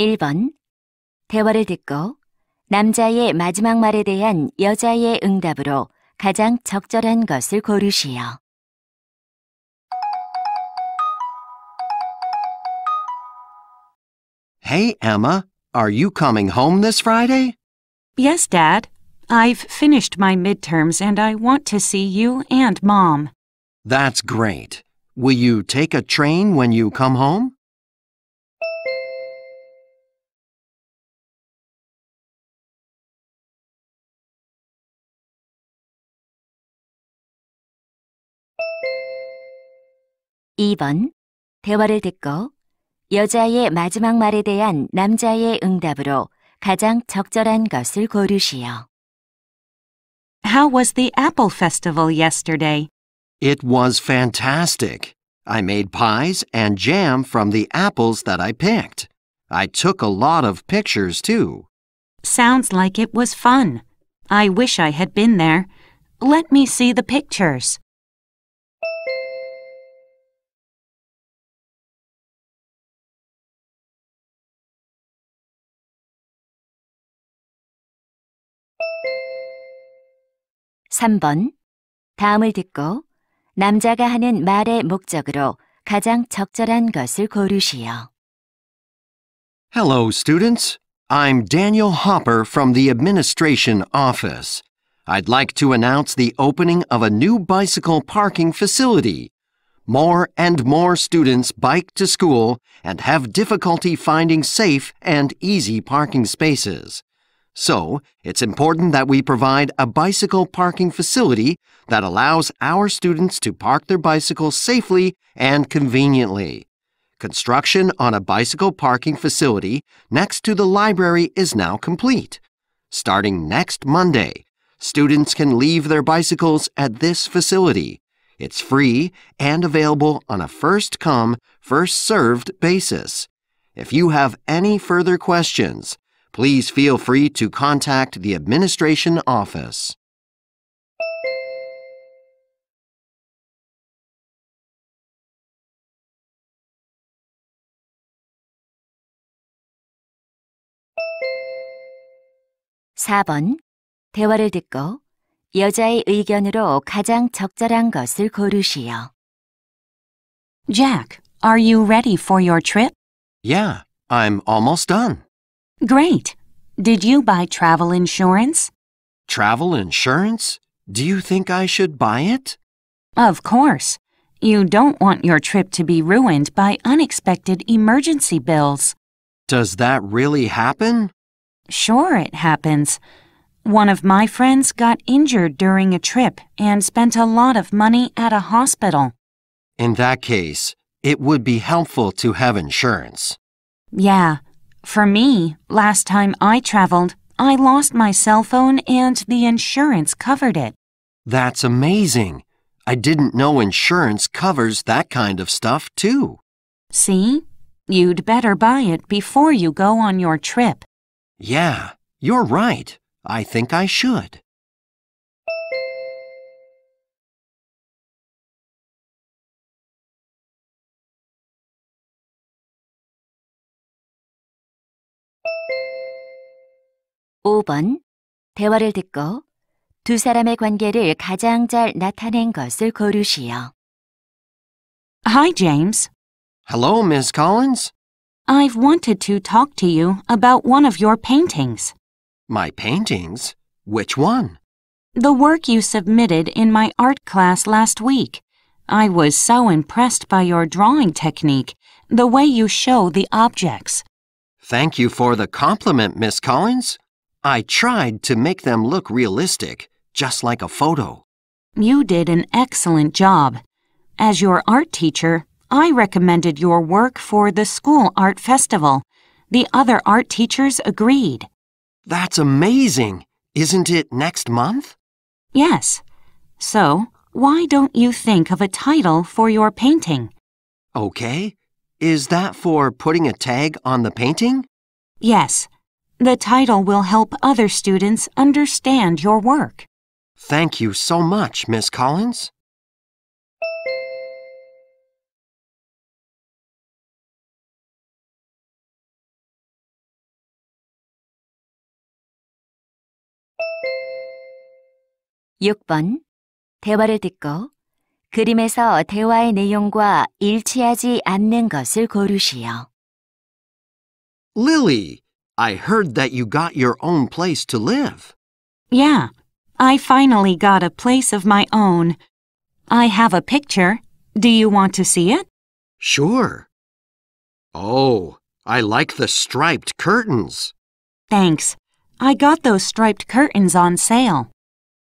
1번 대화를 듣고 남자의 마지막 말에 대한 여자의 응답으로 가장 적절한 것을 고르시오. Hey Emma, are you coming home this Friday?' Yes, Dad. I've finished my midterms and I want to see you and Mom. That's great. Will you take a train when you come home? 2번 대화를 듣고 여자의 마지막 말에 대한 남자의 응답으로 가장 적절한 것을 고르시오. How was the Apple Festival yesterday? It was fantastic. I made pies and jam from the apples that I picked. I took a lot of pictures too. Sounds like it was fun. I wish I had been there. Let me see the pictures. 3번. 다음을 듣고 남자가 하는 말의 목적으로 가장 적절한 것을 고르시오. Hello, students. I'm Daniel Hopper from the Administration Office. I'd like to announce the opening of a new bicycle parking facility. More and more students bike to school and have difficulty finding safe and easy parking spaces. So, it's important that we provide a bicycle parking facility that allows our students to park their bicycles safely and conveniently. Construction on a bicycle parking facility next to the library is now complete. Starting next Monday, students can leave their bicycles at this facility. It's free and available on a first come, first served basis. If you have any further questions, please feel free to contact the Administration Office. (4번) 대화를 듣고 여자의 의견으로 가장 적절한 것을 고르시오. Jack, are you ready for your trip? Yeah, I'm almost done. Great. Did you buy travel insurance? Travel insurance? Do you think I should buy it? Of course. You don't want your trip to be ruined by unexpected emergency bills. Does that really happen? Sure, it happens. One of my friends got injured during a trip and spent a lot of money at a hospital. In that case, it would be helpful to have insurance. Yeah. For me, last time I traveled, I lost my cell phone and the insurance covered it. That's amazing. I didn't know insurance covers that kind of stuff, too. See? You'd better buy it before you go on your trip. Yeah, you're right. I think I should. 5번 대화를 듣고 두 사람의 관계를 가장 잘 나타낸 것을 고르시오. Hi, James. Hello, Miss Collins. I've wanted to talk to you about one of your paintings. My paintings? Which one? The work you submitted in my art class last week. I was so impressed by your drawing technique, the way you show the objects. Thank you for the compliment, Miss Collins. I tried to make them look realistic, just like a photo. You did an excellent job. As your art teacher, I recommended your work for the school art festival. The other art teachers agreed. That's amazing. Isn't it next month? Yes. So, why don't you think of a title for your painting? Okay. Is that for putting a tag on the painting? Yes. The title will help other students understand your work. Thank you so much, Miss Collins. 번 대화를 듣고 그림에서 대화의 내용과 일치하지 않는 것을 고르시오. Lily, I heard that you got your own place to live. Yeah, I finally got a place of my own. I have a picture. Do you want to see it? Sure. Oh, I like the striped curtains. Thanks. I got those striped curtains on sale.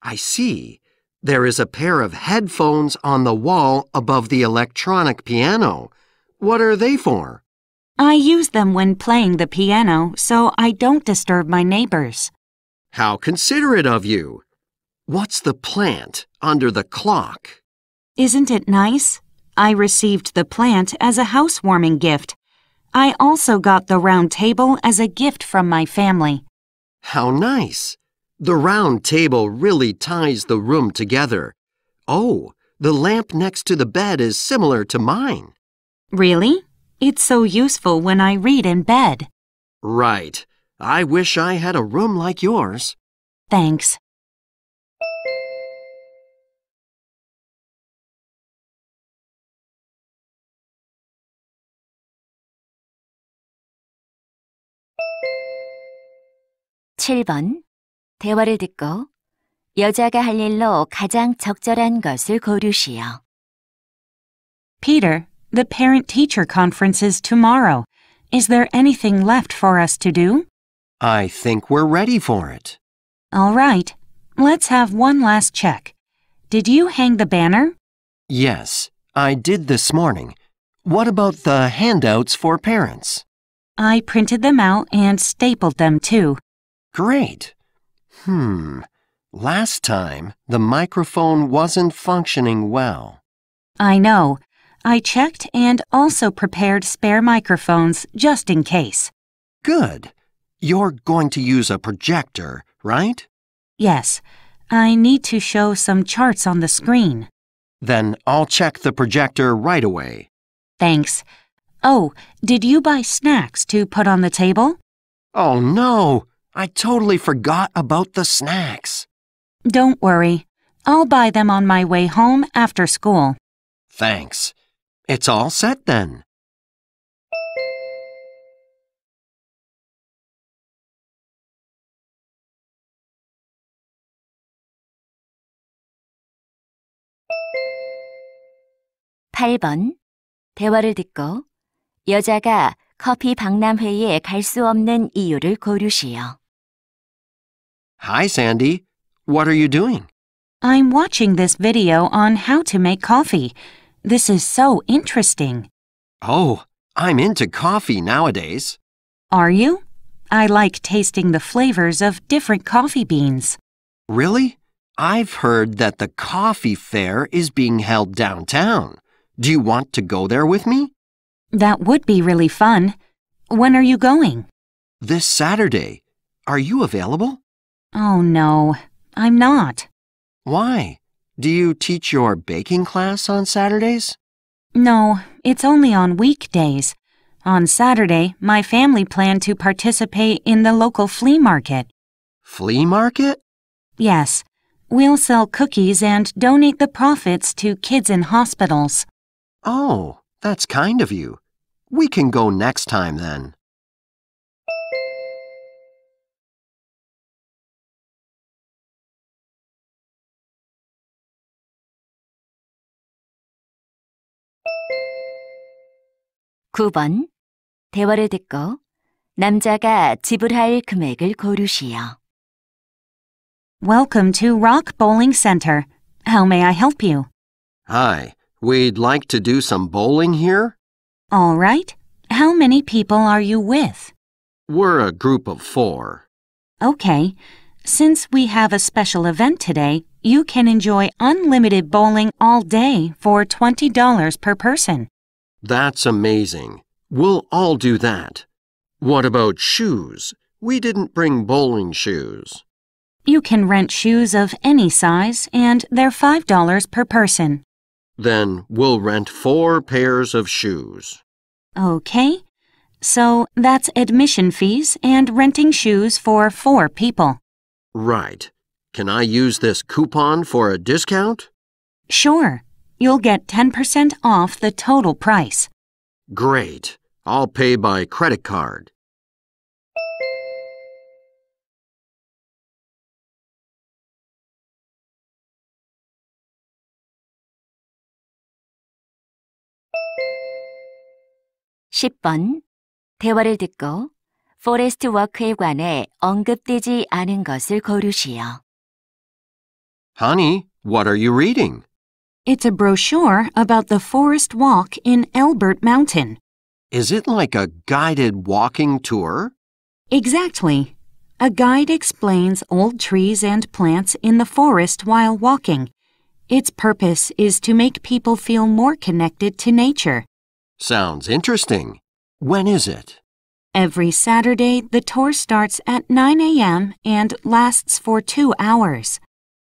I see. There is a pair of headphones on the wall above the electronic piano. What are they for? I use them when playing the piano so I don't disturb my neighbors. How considerate of you! What's the plant under the clock? Isn't it nice? I received the plant as a housewarming gift. I also got the round table as a gift from my family. How nice! The round table really ties the room together. Oh, the lamp next to the bed is similar to mine. Really? It's so useful when I read in bed. Right. I wish I had a room like yours. Thanks. (7번) 대화를 듣고 여자가 할 일로 가장 적절한 것을 고르시오. Peter, the parent teacher conference is tomorrow. Is there anything left for us to do? I think we're ready for it. All right. Let's have one last check. Did you hang the banner? Yes, I did this morning. What about the handouts for parents? I printed them out and stapled them too. Great. Hmm. Last time, the microphone wasn't functioning well. I know. I checked and also prepared spare microphones just in case. Good. You're going to use a projector, right? Yes. I need to show some charts on the screen. Then I'll check the projector right away. Thanks. Oh, did you buy snacks to put on the table? Oh, no. I totally forgot about the snacks. Don't worry. I'll buy them on my way home after school. Thanks. It's all set then. (8번) 대화를 듣고 여자가 커피 박람회에 갈 수 없는 이유를 고르시오. Hi, Sandy. What are you doing? I'm watching this video on how to make coffee. This is so interesting. Oh, I'm into coffee nowadays. Are you? I like tasting the flavors of different coffee beans. Really? I've heard that the coffee fair is being held downtown. Do you want to go there with me? That would be really fun. When are you going? This Saturday. Are you available? Oh, no, I'm not. Why? Do you teach your baking class on Saturdays? No, it's only on weekdays. On Saturday, my family planned to participate in the local flea market. Flea market? Yes. We'll sell cookies and donate the profits to kids in hospitals. Oh, that's kind of you. We can go next time then. 9번 대화를 듣고 남자가 지불할 금액을 고르시오. Welcome to Rock Bowling Center. How may I help you? Hi, we'd like to do some bowling here. All right. How many people are you with? We're a group of four. Okay. Since we have a special event today, you can enjoy unlimited bowling all day for $20 per person. That's amazing. We'll all do that. What about shoes? We didn't bring bowling shoes. You can rent shoes of any size, and they're $5 per person. Then we'll rent four pairs of shoes. Okay. So that's admission fees and renting shoes for four people. Right. Can I use this coupon for a discount? Sure you'll get 10% off the total price. Great. I'll pay by credit card. (10번) 대화를 듣고 Forest 워크에 관해 언급되지 않은 것을 고르시오. Honey, what are you reading? It's a brochure about the forest walk in Elbert Mountain. Is it like a guided walking tour? Exactly. A guide explains old trees and plants in the forest while walking. Its purpose is to make people feel more connected to nature. Sounds interesting. When is it? Every Saturday, the tour starts at 9 a.m. and lasts for two hours.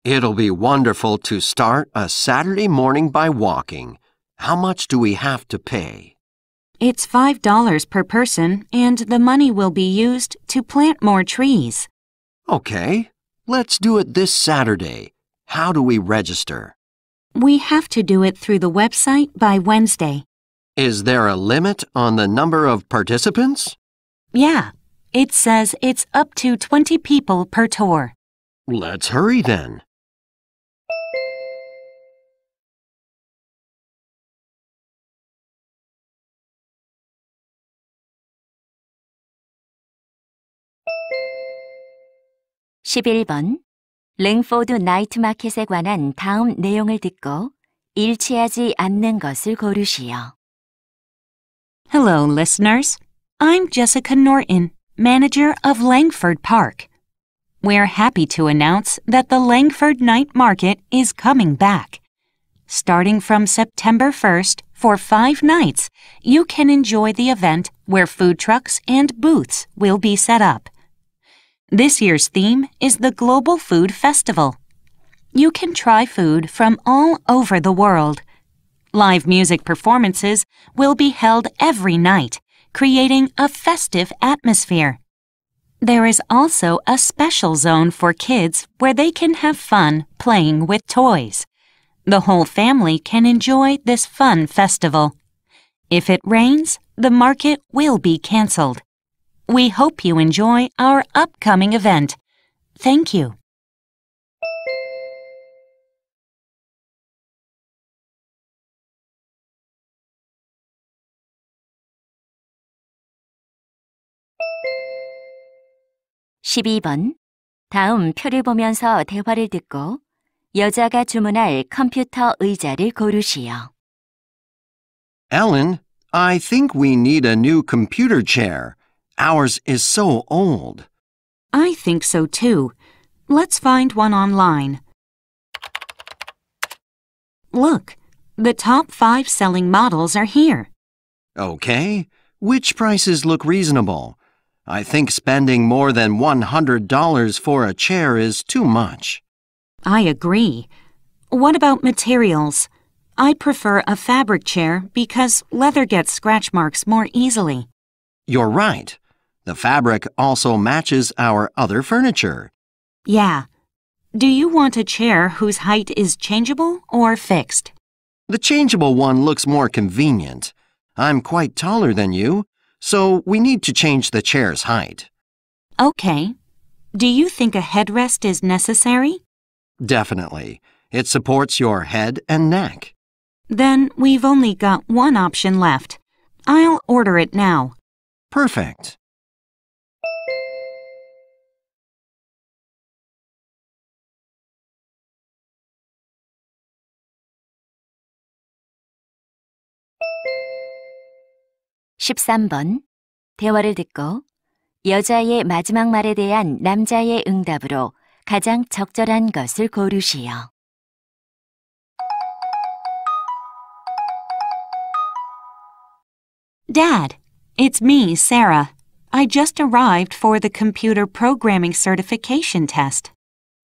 It'll be wonderful to start a Saturday morning by walking. How much do we have to pay? It's $5 per person, and the money will be used to plant more trees. Okay, let's do it this Saturday. How do we register? We have to do it through the website by Wednesday. Is there a limit on the number of participants? Yeah, it says it's up to 20 people per tour. Let's hurry then. 11번 랭포드 나이트 마켓에 관한 다음 내용을 듣고 일치하지 않는 것을 고르시오. Hello, listeners. I'm Jessica Norton, manager of Langford Park. We're happy to announce that the Langford Night Market is coming back. Starting from September 1st, for five nights, you can enjoy the event where food trucks and booths will be set up. This year's theme is the Global Food Festival. You can try food from all over the world. Live music performances will be held every night, creating a festive atmosphere. There is also a special zone for kids where they can have fun playing with toys. The whole family can enjoy this fun festival. If it rains, the market will be canceled. We hope you enjoy our upcoming event. Thank you. (12번) 다음 표를 보면서 대화를 듣고 여자가 주문할 컴퓨터 의자를 고르시오. Ellen, I think we need a new computer chair. Ours is so old. I think so too. Let's find one online. Look, the top five selling models are here. Okay, which prices look reasonable? I think spending more than $100 for a chair is too much. I agree. What about materials? I prefer a fabric chair because leather gets scratch marks more easily. You're right. The fabric also matches our other furniture. Yeah. Do you want a chair whose height is changeable or fixed? The changeable one looks more convenient. I'm quite taller than you, so we need to change the chair's height. Okay. Do you think a headrest is necessary? Definitely. It supports your head and neck. Then we've only got one option left. I'll order it now. Perfect. 13번 대화를 듣고 여자의 마지막 말에 대한 남자의 응답으로 가장 적절한 것을 고르시오. Dad, it's me, Sarah. I just arrived for the computer programming certification test.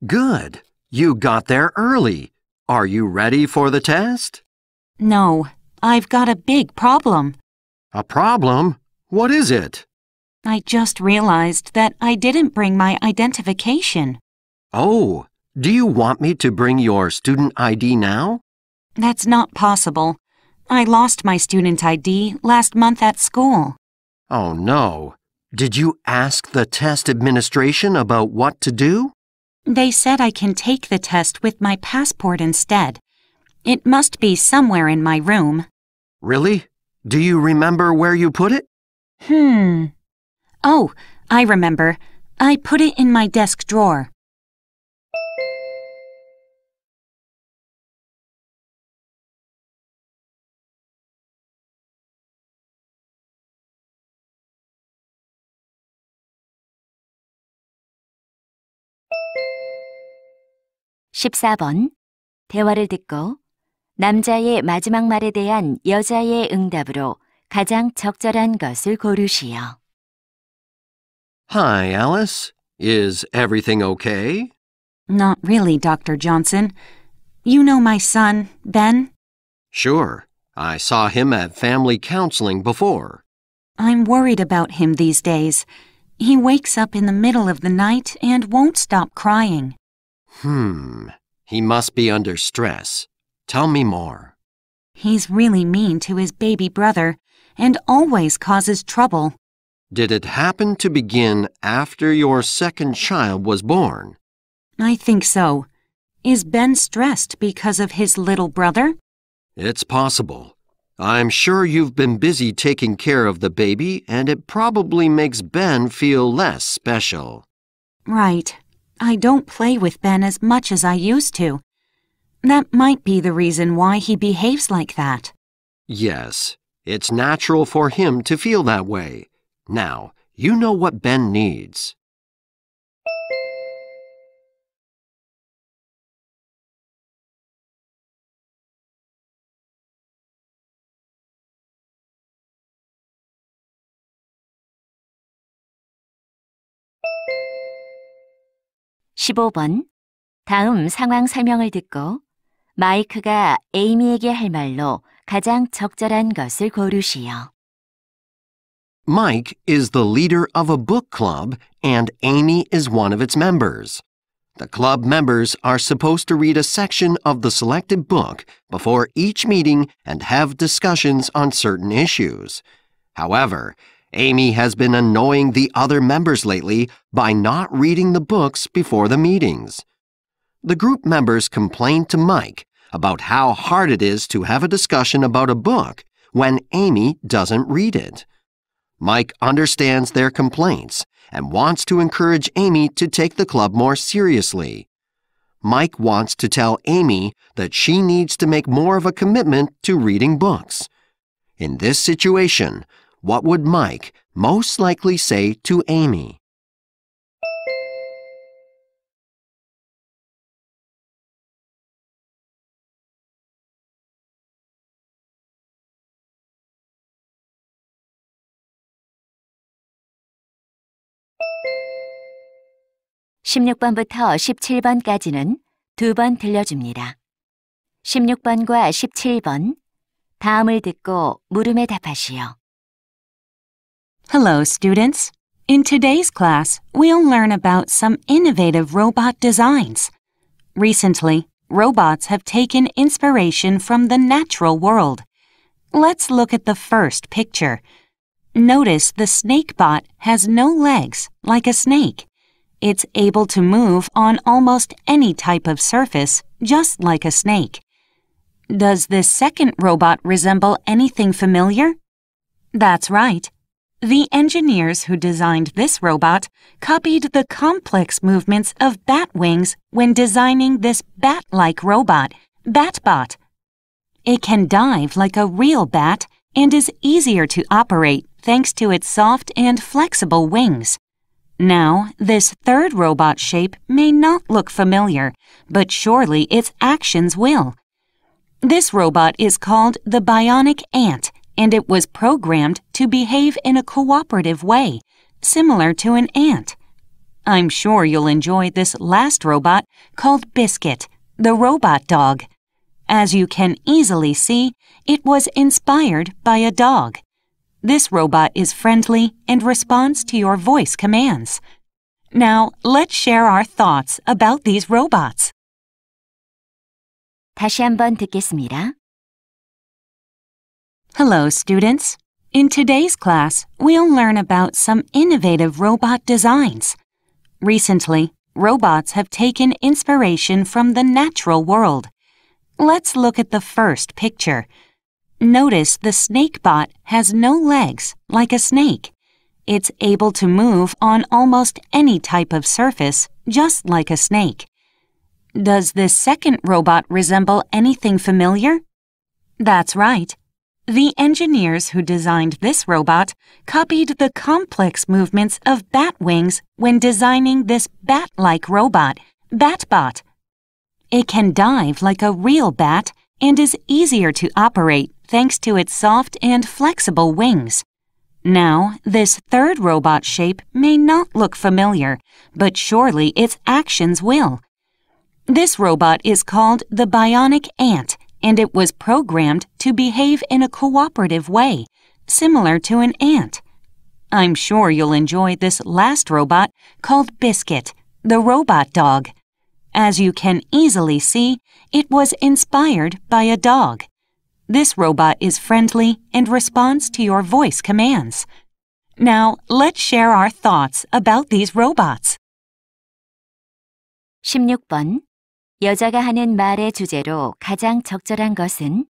Good. You got there early. Are you ready for the test? No, I've got a big problem. A problem? What is it? I just realized that I didn't bring my identification. Oh, do you want me to bring your student ID now? That's not possible. I lost my student ID last month at school. Oh no. Did you ask the test administration about what to do? They said I can take the test with my passport instead. It must be somewhere in my room. Really? Do you remember where you put it? Hmm. Oh, I remember. I put it in my desk drawer. (14번) 대화를 듣고 남자의 마지막 말에 대한 여자의 응답으로 가장 적절한 것을 고르시오. Hi, Alice. Is everything okay? Not really, Dr. Johnson. You know my son, Ben? Sure. I saw him at family counseling before. I'm worried about him these days. He wakes up in the middle of the night and won't stop crying. Hmm. He must be under stress. Tell me more. He's really mean to his baby brother and always causes trouble. Did it happen to begin after your second child was born? I think so. Is Ben stressed because of his little brother? It's possible. I'm sure you've been busy taking care of the baby, and it probably makes Ben feel less special. Right. I don't play with Ben as much as I used to. That might be the reason why he behaves like that. Yes, it's natural for him to feel that way. Now, you know what Ben needs. (15번) 다음 상황 설명을 듣고 마이크가 에이미에게 할 말로 가장 적절한 것을 고르시오. Mike is the leader of a book club and Amy is one of its members. The club members are supposed to read a section of the selected book before each meeting and have discussions on certain issues. However, Amy has been annoying the other members lately by not reading the books before the meetings. The group members complain to Mike about how hard it is to have a discussion about a book when Amy doesn't read it. Mike understands their complaints and wants to encourage Amy to take the club more seriously. Mike wants to tell Amy that she needs to make more of a commitment to reading books. In this situation, what would Mike most likely say to Amy? 16번부터 17번까지는 두 번 들려줍니다. 16번과 17번, 다음을 듣고 물음에 답하시오. Hello, students. In today's class, we'll learn about some innovative robot designs. Recently, robots have taken inspiration from the natural world. Let's look at the first picture. Notice the snakebot has no legs, like a snake. It's able to move on almost any type of surface, just like a snake. Does this second robot resemble anything familiar? That's right. The engineers who designed this robot copied the complex movements of bat wings when designing this bat-like robot, BatBot. It can dive like a real bat and is easier to operate thanks to its soft and flexible wings. Now, this third robot shape may not look familiar, but surely its actions will. This robot is called the Bionic Ant, and it was programmed to behave in a cooperative way, similar to an ant. I'm sure you'll enjoy this last robot called Biscuit, the robot dog. As you can easily see, it was inspired by a dog. This robot is friendly and responds to your voice commands. Now, let's share our thoughts about these robots. 다시 한번 듣겠습니다. Hello, students. In today's class, we'll learn about some innovative robot designs. Recently, robots have taken inspiration from the natural world. Let's look at the first picture. Notice the SnakeBot has no legs, like a snake. It's able to move on almost any type of surface, just like a snake. Does this second robot resemble anything familiar? That's right. The engineers who designed this robot copied the complex movements of bat wings when designing this bat-like robot, BatBot. It can dive like a real bat and is easier to operate thanks to its soft and flexible wings. Now, this third robot shape may not look familiar, but surely its actions will. This robot is called the bionic ant, and it was programmed to behave in a cooperative way, similar to an ant. I'm sure you'll enjoy this last robot called Biscuit, the robot dog. As you can easily see, it was inspired by a dog. This robot is friendly and responds to your voice commands. Now, let's share our thoughts about these robots. 16번 여자가 하는 말의 주제로 가장 적절한 것은